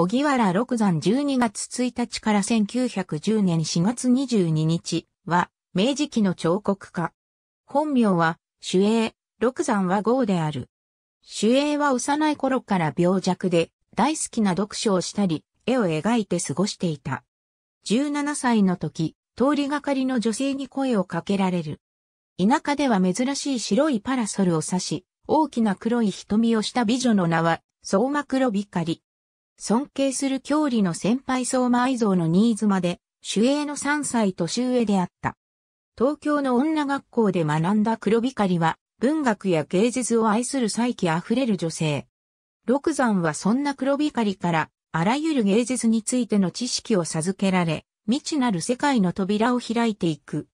小木原六山12月1日から1910年4月22日は、明治期の彫刻家。本名は、主英、六山は豪である。主英は幼い頃から病弱で、大好きな読書をしたり、絵を描いて過ごしていた。17歳の時、通りがかりの女性に声をかけられる。田舎では珍しい白いパラソルを刺し、大きな黒い瞳をした美女の名は、相馬黒光。尊敬する郷里の先輩相馬愛蔵の新妻で、主営の3歳年上であった。東京の女学校で学んだ黒光は、文学や芸術を愛する才気あふれる女性。六山はそんな黒光から、あらゆる芸術についての知識を授けられ、未知なる世界の扉を開いていく。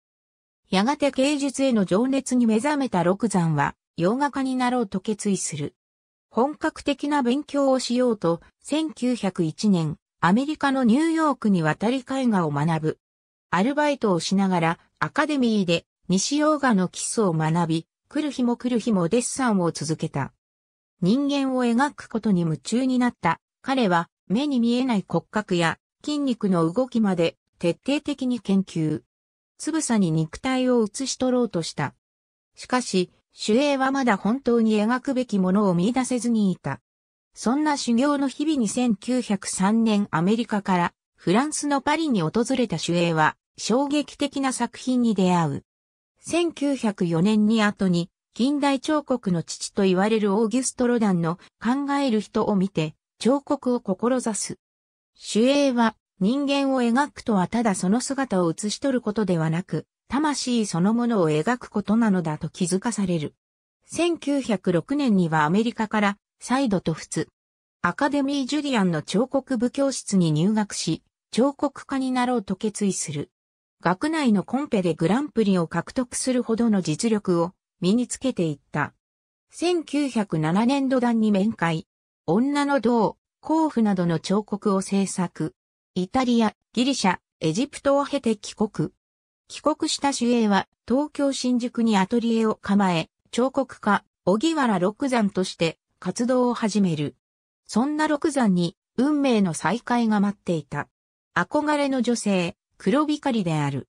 やがて芸術への情熱に目覚めた六山は、洋画家になろうと決意する。本格的な勉強をしようと、1901年、アメリカのニューヨークに渡り絵画を学ぶ。アルバイトをしながら、アカデミーで西洋画の基礎を学び、来る日も来る日もデッサンを続けた。人間を描くことに夢中になった彼は目に見えない骨格や筋肉の動きまで徹底的に研究。つぶさに肉体を写し取ろうとした。しかし、主英はまだ本当に描くべきものを見出せずにいた。そんな修行の日々に1903年アメリカからフランスのパリに訪れた主英は衝撃的な作品に出会う。1904年に後に近代彫刻の父と言われるオーギュスト・ロダンの考える人を見て彫刻を志す。主英は人間を描くとはただその姿を写し取ることではなく、魂そのものを描くことなのだと気づかされる。1906年にはアメリカから再度と仏。アカデミー・ジュリアンの彫刻部教室に入学し、彫刻家になろうと決意する。学内のコンペでグランプリを獲得するほどの実力を身につけていった。1907年度段に面会。女の銅、甲府などの彫刻を制作。イタリア、ギリシャ、エジプトを経て帰国。帰国した守衛は東京新宿にアトリエを構え、彫刻家、小木原六山として活動を始める。そんな六山に運命の再会が待っていた。憧れの女性、黒光である。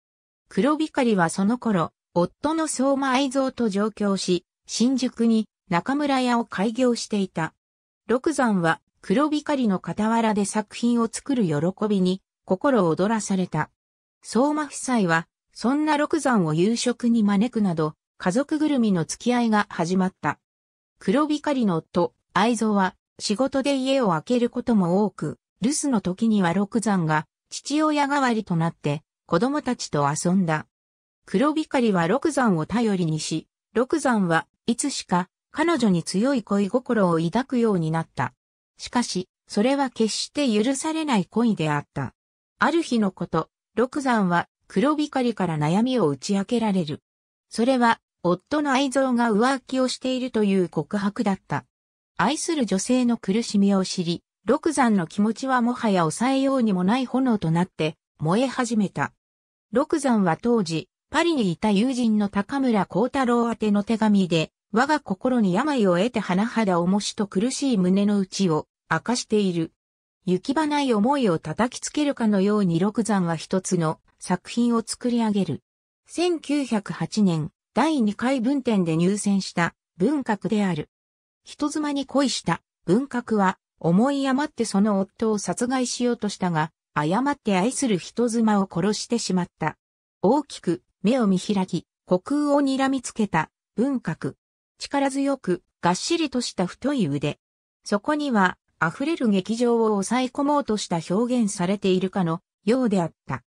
黒光はその頃、夫の相馬愛蔵と上京し、新宿に中村屋を開業していた。六山は黒光の傍らで作品を作る喜びに心躍らされた。相馬夫妻はそんな六山を夕食に招くなど、家族ぐるみの付き合いが始まった。黒光の夫、愛蔵は、仕事で家を空けることも多く、留守の時には六山が、父親代わりとなって、子供たちと遊んだ。黒光は六山を頼りにし、六山はいつしか彼女に強い恋心を抱くようになった。しかし、それは決して許されない恋であった。ある日のこと、六山は黒光りから悩みを打ち明けられる。それは、夫の愛蔵が浮気をしているという告白だった。愛する女性の苦しみを知り、六山の気持ちはもはや抑えようにもない炎となって燃え始めた。六山は当時、パリにいた友人の高村光太郎宛の手紙で、我が心に病を得て花肌重しと苦しい胸の内を明かしている。行き場ない思いを叩きつけるかのように六山は一つの作品を作り上げる。1908年、第2回文典で入選した文学である。人妻に恋した文学は、思い余ってその夫を殺害しようとしたが、誤って愛する人妻を殺してしまった。大きく目を見開き、虚空を睨みつけた文学。力強く、がっしりとした太い腕。そこには、溢れる劇場を抑え込もうとした表現されているかのようであった。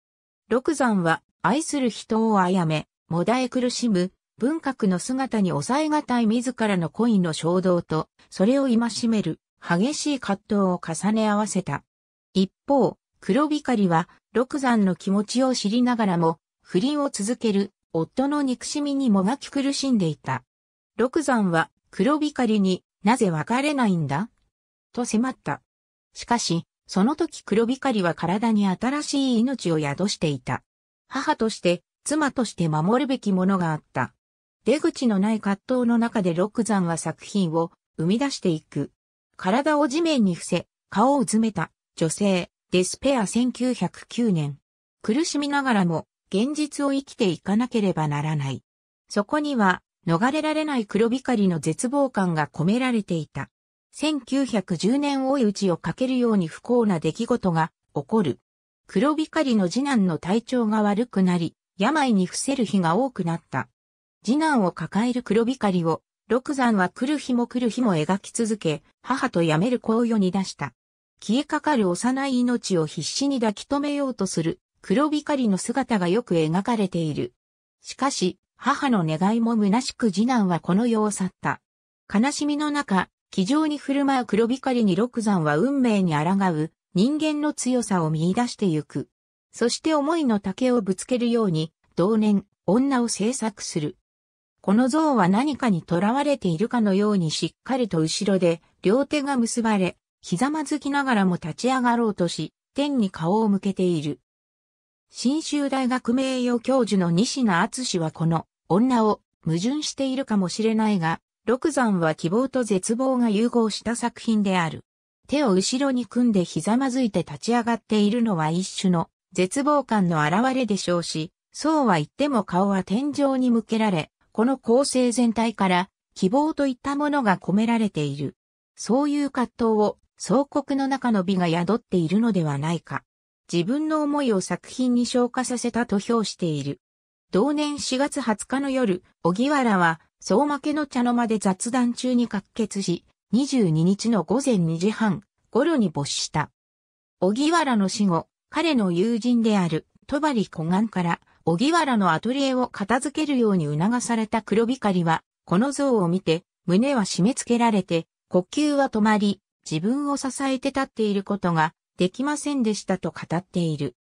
六山は愛する人を殺め、もだえ苦しむ、文革の姿に抑えがたい自らの恋の衝動と、それを戒める、激しい葛藤を重ね合わせた。一方、黒光は、六山の気持ちを知りながらも、不倫を続ける、夫の憎しみにもがき苦しんでいた。六山は、黒光になぜ別れないんだと迫った。しかし、その時黒光は体に新しい命を宿していた。母として、妻として守るべきものがあった。出口のない葛藤の中で六山は作品を生み出していく。体を地面に伏せ、顔をうずめた女性、デスペア1909年。苦しみながらも現実を生きていかなければならない。そこには逃れられない黒光の絶望感が込められていた。1910年追い打ちをかけるように不幸な出来事が起こる。黒光の次男の体調が悪くなり、病に伏せる日が多くなった。次男を抱える黒光を、六山は来る日も来る日も描き続け、母と辞める子を世に出した。消えかかる幼い命を必死に抱き留めようとする黒光の姿がよく描かれている。しかし、母の願いも虚しく次男はこの世を去った。悲しみの中、気丈に振る舞う黒光に六山は運命に抗う人間の強さを見出してゆく。そして思いの竹をぶつけるように、同年、女を制作する。この像は何かに囚われているかのようにしっかりと後ろで、両手が結ばれ、ひざまずきながらも立ち上がろうとし、天に顔を向けている。新州大学名誉教授の西名厚氏はこの女を矛盾しているかもしれないが、六山は希望と絶望が融合した作品である。手を後ろに組んでひざまずいて立ち上がっているのは一種の絶望感の表れでしょうし、そうは言っても顔は天井に向けられ、この構成全体から希望といったものが込められている。そういう葛藤を創国の中の美が宿っているのではないか。自分の思いを作品に昇華させたと評している。同年4月20日の夜、小木原は総負けの茶の間で雑談中に滑血し、22日の午前2時半頃に没した。小木原の死後、彼の友人である、戸張小岩から、小木原のアトリエを片付けるように促された黒光は、この像を見て、胸は締め付けられて、呼吸は止まり、自分を支えて立っていることができませんでしたと語っている。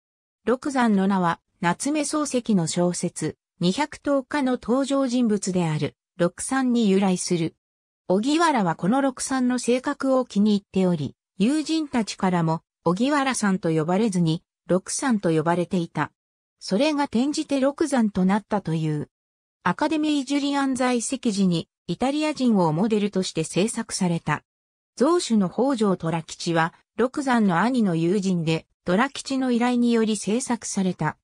六山の名は、夏目漱石の小説、200頭家の登場人物である。六三に由来する。荻原はこの六三の性格を気に入っており、友人たちからも、荻原さんと呼ばれずに、六三と呼ばれていた。それが転じて六山となったという。アカデミー・ジュリアン在籍時に、イタリア人をモデルとして制作された。造主の北条虎吉は、六山の兄の友人で、虎吉の依頼により制作された。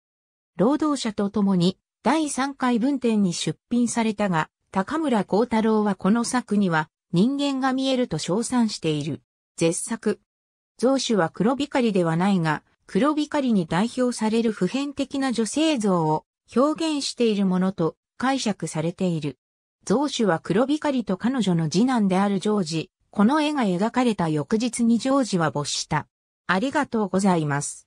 労働者と共に、第3回文典に出品されたが、高村光太郎はこの作には人間が見えると称賛している。絶作。造主は黒光ではないが、黒光に代表される普遍的な女性像を表現しているものと解釈されている。造主は黒光と彼女の次男であるジョージ。この絵が描かれた翌日にジョージは没した。ありがとうございます。